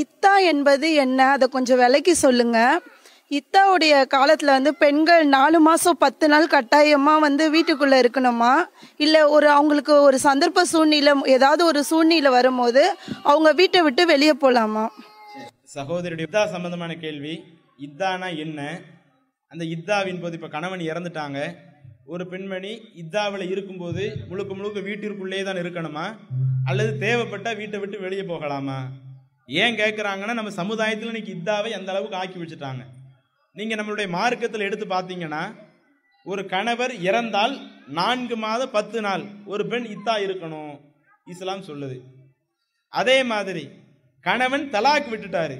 இத்தா என்பது என்ன அதை கொஞ்சம் விலைக்கு சொல்லுங்க இத்தாவுடைய காலத்தில் வந்து பெண்கள் நாலு மாதம் பத்து நாள் கட்டாயமாக வந்து வீட்டுக்குள்ளே இருக்கணுமா இல்லை ஒரு அவங்களுக்கு ஒரு சந்தர்ப்ப சூழ்நிலை ஏதாவது ஒரு சூழ்நிலை வரும்போது அவங்க வீட்டை விட்டு வெளியே போகலாமா சகோதரியுடைய இத்தா சம்பந்தமான கேள்வி இத்தானா என்ன அந்த இத்தாவின் போது இப்போ கணவன் இறந்துட்டாங்க ஒரு பெண்மணி இத்தாவில் இருக்கும்போது முழுக்க முழுக்க வீட்டிற்குள்ளேயே தான் இருக்கணுமா அல்லது தேவைப்பட்டால் வீட்டை விட்டு வெளியே போகலாமா ஏன் கேட்குறாங்கன்னா நம்ம சமுதாயத்தில் இன்னைக்கு இதாவே எந்த அளவுக்கு ஆக்கி வச்சுட்டாங்க நீங்கள் நம்மளுடைய மார்க்கத்தில் எடுத்து பார்த்தீங்கன்னா ஒரு கணவர் இறந்தால் நான்கு மாதம் பத்து நாள் ஒரு பெண் இத்தா இருக்கணும் இஸ்லாம் சொல்லுது அதே மாதிரி கணவன் தலாக் விட்டுட்டாரு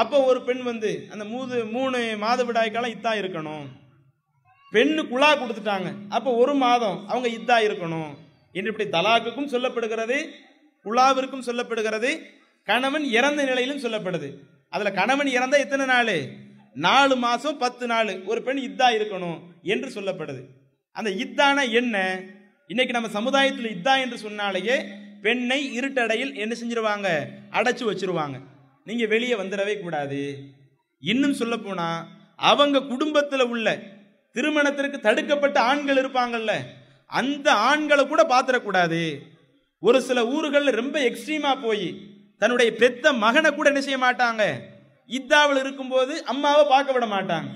அப்போ ஒரு பெண் வந்து அந்த மூது மூணு மாத விடாய்க்காலம் இத்தா இருக்கணும் பெண்ணு குழா கொடுத்துட்டாங்க அப்போ ஒரு மாதம் அவங்க இத்தா இருக்கணும் என்று இப்படி தலாக்குக்கும் சொல்லப்படுகிறது குழாவிற்கும் சொல்லப்படுகிறது கணவன் இறந்த நிலையிலும் சொல்லப்படுது அதுல கணவன் இறந்த எத்தனை நாள் நாலு மாசம் பத்து நாள் ஒரு பெண் இத்தா இருக்கணும் என்று சொல்லப்படுது அந்த இத்தானா என்ன இன்னைக்கு நம்ம சமுதாயத்தில் இத்தா என்று சொன்னாலேயே பெண்ணை இருட்டடையில் என்ன செஞ்சிருவாங்க அடைச்சு வச்சிருவாங்க நீங்க வெளியே வந்துடவே கூடாது இன்னும் சொல்ல போனா அவங்க குடும்பத்தில் உள்ள திருமணத்திற்கு தடுக்கப்பட்ட ஆண்கள் இருப்பாங்கல்ல அந்த ஆண்களை கூட பாத்திரக்கூடாது ஒரு சில ஊர்களில் ரொம்ப எக்ஸ்ட்ரீமா போய் தன்னுடைய பெத்த மகனை கூட என்ன செய்ய மாட்டாங்க இத்தாவில் இருக்கும்போது அம்மாவை பார்க்க விட மாட்டாங்க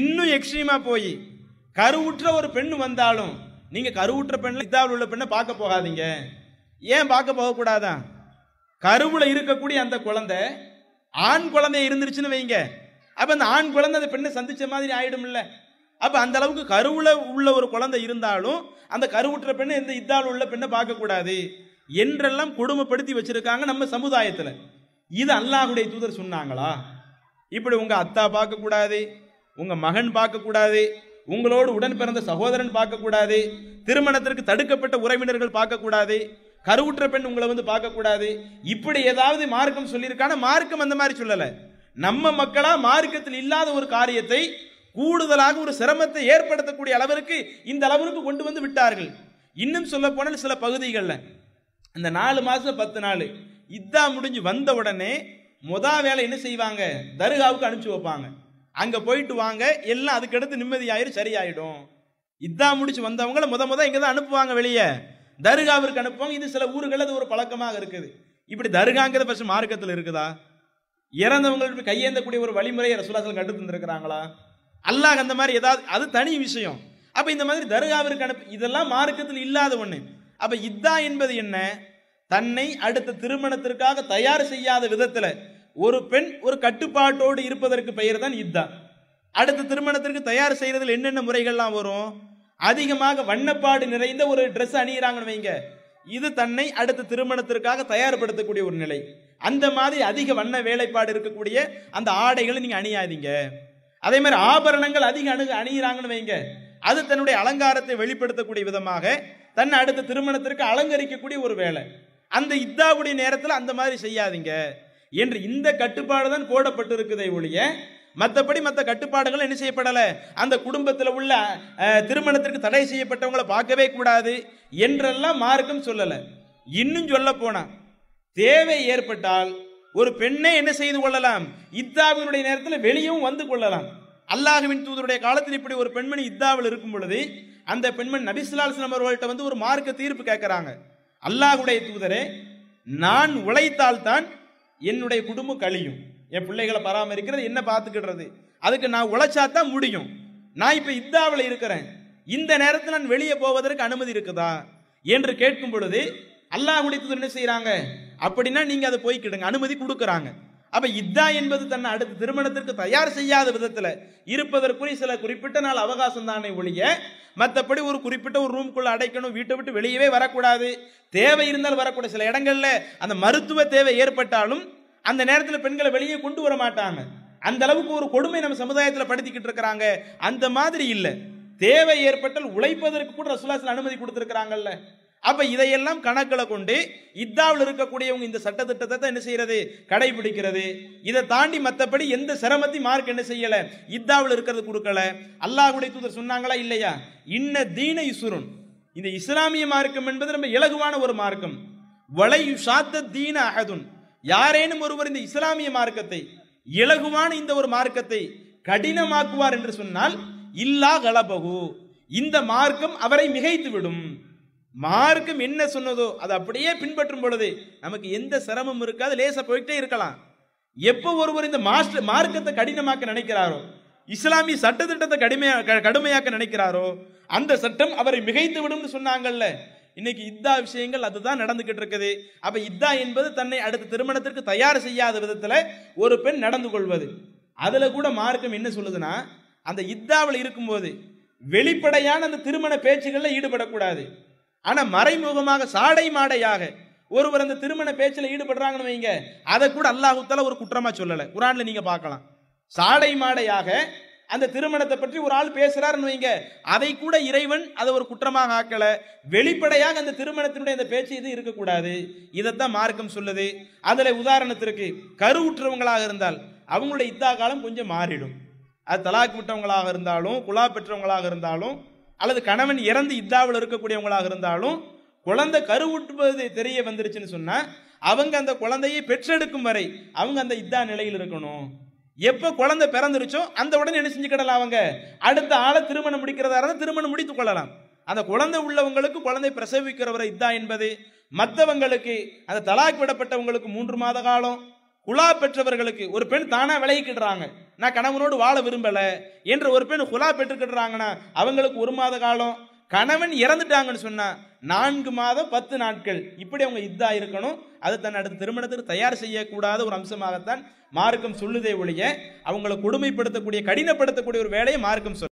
இன்னும் எக்ஸ்ட்ரீமா போய் கருவுற்ற ஒரு பெண் வந்தாலும் நீங்க கருவுற்ற பெண்ணில் இத்தாவில் உள்ள பெண்ணை பார்க்க போகாதீங்க ஏன் பார்க்க போகக்கூடாதா கருவுல இருக்கக்கூடிய அந்த குழந்தை ஆண் குழந்தை இருந்துருச்சுன்னு வைங்க அப்ப அந்த ஆண் குழந்தை அந்த பெண்ணை சந்திச்ச மாதிரி ஆயிடும் இல்ல அப்ப அந்த அளவுக்கு கருவுல உள்ள ஒரு குழந்தை இருந்தாலும் அந்த கருவுற்ற பெண்ணை எந்த இத்தாவில் உள்ள பெண்ணை பார்க்க கூடாது என்றெல்லாம் கொடுமைப்படுத்தி வச்சிருக்காங்க நம்ம சமுதாயத்துல இது அல்லாஹுடைய தூதர் சொன்னாங்களா இப்படி உங்க அத்தா பார்க்க கூடாது உங்க மகன் பார்க்க கூடாது உங்களோடு உடன் பிறந்த சகோதரன் பார்க்கக்கூடாது திருமணத்திற்கு தடுக்கப்பட்ட உறவினர்கள் பார்க்கக்கூடாது கருவுற்ற பெண் உங்களை வந்து பார்க்கக்கூடாது இப்படி ஏதாவது மார்க்கம் சொல்லியிருக்கான மார்க்கம் அந்த மாதிரி சொல்லலை நம்ம மக்களா மார்க்கத்தில் இல்லாத ஒரு காரியத்தை கூடுதலாக ஒரு சிரமத்தை ஏற்படுத்தக்கூடிய அளவிற்கு இந்த அளவிற்கு கொண்டு வந்து விட்டார்கள் இன்னும் சொல்ல போனால் சில பகுதிகளில் அந்த நாலு மாதம் பத்து நாள் இதாக முடிஞ்சு வந்த உடனே மொதல் வேலை என்ன செய்வாங்க தர்காவுக்கு அனுப்பிச்சி வைப்பாங்க அங்கே போயிட்டு வாங்க எல்லாம் அதுக்கடுத்து நிம்மதியாயிரும் சரியாயிடும் இதாக முடிச்சு வந்தவங்கள முத முத இங்கே தான் அனுப்புவாங்க வெளியே தர்காவிற்கு அனுப்புவாங்க இது சில ஊர்களில் அது ஒரு பழக்கமாக இருக்குது இப்படி தர்காங்கிறத ஃபஸ்ட் மார்க்கத்தில் இருக்குதா இறந்தவங்களுக்கு கையேந்தக்கூடிய ஒரு வழிமுறையை ரசுலாசல் கண்டு தந்துருக்கிறாங்களா அல்லாஹ் அந்த மாதிரி ஏதாவது அது தனி விஷயம் அப்போ இந்த மாதிரி தர்காவிற்கு அனுப்பு இதெல்லாம் மார்க்கத்தில் இல்லாத ஒன்று அப்ப இத்தா என்பது என்ன தன்னை அடுத்த திருமணத்திற்காக தயார் செய்யாத விதத்துல ஒரு பெண் ஒரு கட்டுப்பாட்டோடு இருப்பதற்கு பெயர் தான் இத்தா அடுத்த திருமணத்திற்கு தயார் செய்யறதுல என்னென்ன முறைகள்லாம் வரும் அதிகமாக வண்ணப்பாடு நிறைந்த ஒரு ட்ரெஸ் அணியிறாங்கன்னு வைங்க இது தன்னை அடுத்த திருமணத்திற்காக தயார்படுத்தக்கூடிய ஒரு நிலை அந்த மாதிரி அதிக வண்ண வேலைப்பாடு இருக்கக்கூடிய அந்த ஆடைகளை நீங்க அணியாதீங்க அதே மாதிரி ஆபரணங்கள் அதிக அணு அணியிறாங்கன்னு வைங்க அது தன்னுடைய அலங்காரத்தை வெளிப்படுத்தக்கூடிய விதமாக தன்னை அடுத்த திருமணத்திற்கு அலங்கரிக்கக்கூடிய ஒரு வேலை அந்த இத்தாவுடைய நேரத்தில் அந்த மாதிரி செய்யாதீங்க என்று இந்த கட்டுப்பாடு தான் போடப்பட்டு இருக்குதை ஒழிய மற்றபடி மற்ற கட்டுப்பாடுகள் என்ன செய்யப்படலை அந்த குடும்பத்தில் உள்ள திருமணத்திற்கு தடை செய்யப்பட்டவங்களை பார்க்கவே கூடாது என்றெல்லாம் மார்க்கம் சொல்லலை இன்னும் சொல்ல போனா தேவை ஏற்பட்டால் ஒரு பெண்ணை என்ன செய்து கொள்ளலாம் இத்தாவினுடைய நேரத்தில் வெளியும் வந்து கொள்ளலாம் அல்லாஹுவின் தூதருடைய காலத்தில் இப்படி ஒரு பெண்மணி இத்தாவில் இருக்கும் பொழுது அந்த பெண்மண் நபிசுல்லாஸ்லாம் அவர்கள்ட்ட வந்து ஒரு மார்க்க தீர்ப்பு கேட்கிறாங்க அல்லாஹுடைய தூதரே நான் உழைத்தால் தான் என்னுடைய குடும்பம் கழியும் என் பிள்ளைகளை பராமரிக்கிறது என்ன பார்த்துக்கிடுறது அதுக்கு நான் உழைச்சா தான் முடியும் நான் இப்போ இத்தாவில் இருக்கிறேன் இந்த நேரத்தில் நான் வெளியே போவதற்கு அனுமதி இருக்குதா என்று கேட்கும் பொழுது அல்லாஹுடைய தூதர் என்ன செய்கிறாங்க அப்படின்னா நீங்கள் அதை போய்க்கிடுங்க அனுமதி கொடுக்குறாங்க அப்ப இதா என்பது தன்னை அடுத்த திருமணத்திற்கு தயார் செய்யாத விதத்துல இருப்பதற்குரிய சில குறிப்பிட்ட நாள் அவகாசம் தானே ஒழிய மற்றபடி ஒரு குறிப்பிட்ட ஒரு ரூம்குள்ள அடைக்கணும் வீட்டை விட்டு வெளியவே வரக்கூடாது தேவை இருந்தால் வரக்கூடிய சில இடங்கள்ல அந்த மருத்துவ தேவை ஏற்பட்டாலும் அந்த நேரத்தில் பெண்களை வெளியே கொண்டு வர மாட்டாங்க அந்த அளவுக்கு ஒரு கொடுமை நம்ம சமுதாயத்தில் படுத்திக்கிட்டு இருக்கிறாங்க அந்த மாதிரி இல்லை தேவை ஏற்பட்டால் உழைப்பதற்கு கூட ரசுலாசில் அனுமதி கொடுத்துருக்கிறாங்கல்ல அப்ப இதையெல்லாம் கணக்கில் கொண்டு இத்தாவில் இருக்கக்கூடியவங்க இந்த சட்டத்திட்டத்தை தான் என்ன செய்யறது கடைபிடிக்கிறது இதை தாண்டி மற்றபடி எந்த சிரமத்தை மார்க் என்ன செய்யல இத்தாவில் இருக்கிறது கொடுக்கல அல்லாஹுடைய தூதர் சொன்னாங்களா இல்லையா இன்ன தீன இசுருன் இந்த இஸ்லாமிய மார்க்கம் என்பது ரொம்ப இலகுவான ஒரு மார்க்கம் வளையு சாத்த தீன அகதுன் யாரேனும் ஒருவர் இந்த இஸ்லாமிய மார்க்கத்தை இலகுவான இந்த ஒரு மார்க்கத்தை கடினமாக்குவார் என்று சொன்னால் இல்லா கலபகு இந்த மார்க்கம் அவரை மிகைத்து விடும் மார்க்கம் என்ன சொன்னதோ அதை அப்படியே பின்பற்றும் பொழுது நமக்கு எந்த சிரமம் இருக்காது லேசாக போயிட்டே இருக்கலாம் எப்போ ஒருவர் இந்த மாஸ்டர் மார்க்கத்தை கடினமாக்க நினைக்கிறாரோ இஸ்லாமிய சட்டத்திட்டத்தை கடுமையா கடுமையாக்க நினைக்கிறாரோ அந்த சட்டம் அவரை மிகைத்து விடும்னு சொன்னாங்கல்ல இன்னைக்கு இத்தா விஷயங்கள் அதுதான் நடந்துகிட்டு இருக்குது அப்ப இத்தா என்பது தன்னை அடுத்த திருமணத்திற்கு தயார் செய்யாத விதத்துல ஒரு பெண் நடந்து கொள்வது அதுல கூட மார்க்கம் என்ன சொல்லுதுன்னா அந்த இத்தாவில் இருக்கும்போது வெளிப்படையான அந்த திருமண பேச்சுகளில் ஈடுபடக்கூடாது ஆனால் மறைமுகமாக சாடை மாடையாக ஒருவர் அந்த திருமண பேச்சில் ஈடுபடுறாங்கன்னு வைங்க அதை கூட அல்லாஹுத்தால ஒரு குற்றமாக சொல்லலை குரானில் நீங்கள் பார்க்கலாம் சாடை மாடையாக அந்த திருமணத்தை பற்றி ஒரு ஆள் பேசுறாருன்னு வைங்க அதை கூட இறைவன் அதை ஒரு குற்றமாக ஆக்கல வெளிப்படையாக அந்த திருமணத்தினுடைய அந்த பேச்சு இது இருக்கக்கூடாது இதைத்தான் மார்க்கம் சொல்லுது அதில் உதாரணத்திற்கு கருவுற்றவங்களாக இருந்தால் அவங்களுடைய இத்தா காலம் கொஞ்சம் மாறிடும் அது தலாக் விட்டவங்களாக இருந்தாலும் குலா பெற்றவங்களாக இருந்தாலும் அல்லது கணவன் இறந்து இத்தாவில் இருக்கக்கூடியவங்களாக இருந்தாலும் குழந்தை கருவுட்டுவது தெரிய வந்துருச்சுன்னு சொன்னால் அவங்க அந்த குழந்தையை பெற்றெடுக்கும் வரை அவங்க அந்த இத்தா நிலையில் இருக்கணும் எப்போ குழந்தை பிறந்துருச்சோ அந்த உடனே என்ன செஞ்சுக்கிடலாம் அவங்க அடுத்த ஆளை திருமணம் முடிக்கிறதா இருந்தால் திருமணம் முடித்துக் கொள்ளலாம் அந்த குழந்தை உள்ளவங்களுக்கு குழந்தை பிரசவிக்கிறவரை இதா என்பது மற்றவங்களுக்கு அந்த தலாக் விடப்பட்டவங்களுக்கு மூன்று மாத காலம் குலா பெற்றவர்களுக்கு ஒரு பெண் தானா விளையிக்கிடுறாங்க நான் கணவனோடு வாழ விரும்பல என்ற ஒரு பெண் குலா பெற்றுக்கிடுறாங்கன்னா அவங்களுக்கு ஒரு மாத காலம் கணவன் இறந்துட்டாங்கன்னு சொன்னா நான்கு மாதம் பத்து நாட்கள் இப்படி அவங்க இதா இருக்கணும் அது தன் அடுத்த திருமணத்திற்கு தயார் செய்யக்கூடாத ஒரு அம்சமாகத்தான் மார்க்கம் சொல்லுதே ஒழிய அவங்களை கொடுமைப்படுத்தக்கூடிய கடினப்படுத்தக்கூடிய ஒரு வேலையை மார்க்கம் சொல்லு